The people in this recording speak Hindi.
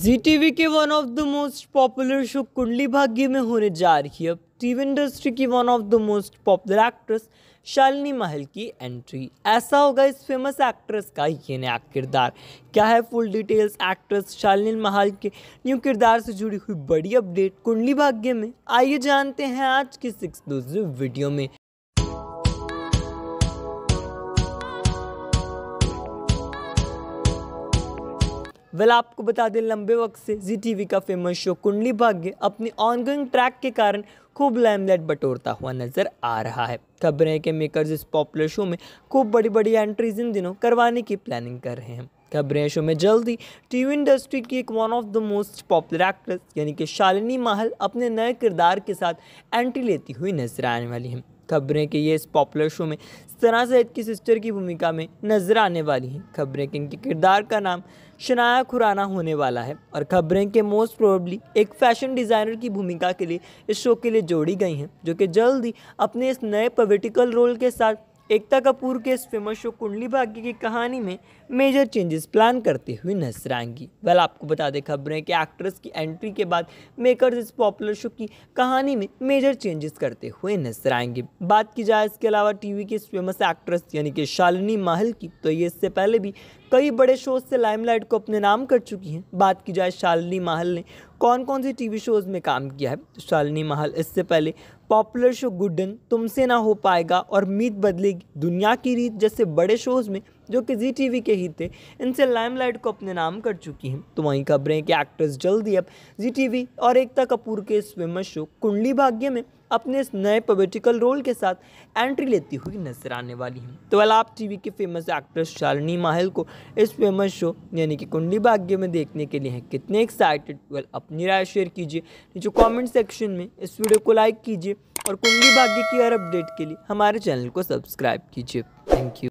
जी टीवी के one of the most popular show Kundali Bhagya में होने जा रही है टीवी इंडस्ट्री की one of the most popular actress Shalini Mahal की एंट्री ऐसा होगा इस फेमस एक्ट्रेस का ये नया किरदार क्या है फुल डिटेल्स एक्ट्रेस शालिनी महल के न्यू किरदार से जुड़ी हुई बड़ी अपडेट कुंडली भाग्य में आइए जानते हैं आज की सिक्स दूसरे वीडियो में वेल आपको बता दें लंबे वक्त से जी टीवी का फेमस शो कुंडली भाग्य अपनी ऑनगोइंग ट्रैक के कारण खूब लाइमलाइट बटोरता हुआ नजर आ रहा है खबरें के मेकर्स इस पॉपुलर शो में खूब बड़ी बड़ी एंट्रीज इन दिनों करवाने की प्लानिंग कर रहे हैं खबरें शो में जल्द टी टीवी इंडस्ट्री की एक one of the most popular actress यानी कि शालिनी माहल अपने नए किरदार के साथ एंट्री लेती हुई नजर आने वाली हैं खबरें कि ये इस पॉपुलर शो में सना सैद की सिस्टर की भूमिका में नजर आने वाली हैं खबरें कि इनके किरदार का नाम शनाया खुराना होने वाला है और खबरें के मोस्ट प्रोबली एक फैशन डिज़ाइनर की भूमिका के लिए इस शो के लिए जोड़ी गई हैं जो कि जल्द ही अपने इस नए पोलिटिकल रोल के साथ एकता कपूर के इस फेमस शो कुंडली भाग्य की कहानी में मेजर चेंजेस प्लान करते हुए नजर आएंगी वेल आपको बता दें खबरें कि एक्ट्रेस की एंट्री के बाद मेकर्स इस पॉपुलर शो की कहानी में मेजर चेंजेस करते हुए नजर आएंगे बात की जाए इसके अलावा टीवी की फेमस एक्ट्रेस यानी कि शालिनी माहल की तो ये इससे पहले भी कई बड़े शोज से लाइमलाइट को अपने नाम कर चुकी हैं बात की जाए शालिनी माहल ने कौन कौन से टीवी शोज़ में काम किया है तो शालिनी माहल इससे पहले पॉपुलर शो गुडन तुमसे ना हो पाएगा और मीत बदलेगी दुनिया की रीत जैसे बड़े शोज़ में जो कि जी टी के ही थे इनसे लाइमलाइट को अपने नाम कर चुकी हैं तो वहीं खबरें कि एक्ट्रेस जल्दी अब जी टी और एकता कपूर के इस फेमस शो कुंडली भाग्य में अपने इस नए पोलिटिकल रोल के साथ एंट्री लेती हुई नजर आने वाली हैं तो वह टी टीवी के फेमस एक्ट्रेस शालिनी माहल को इस फेमस शो यानी कि कुंडली भाग्य में देखने के लिए हैं कितने एक्साइटेड वेल अपनी राय शेयर कीजिए नीचे कमेंट सेक्शन में इस वीडियो को लाइक कीजिए और कुंडली भाग्य की हर अपडेट के लिए हमारे चैनल को सब्सक्राइब कीजिए थैंक यू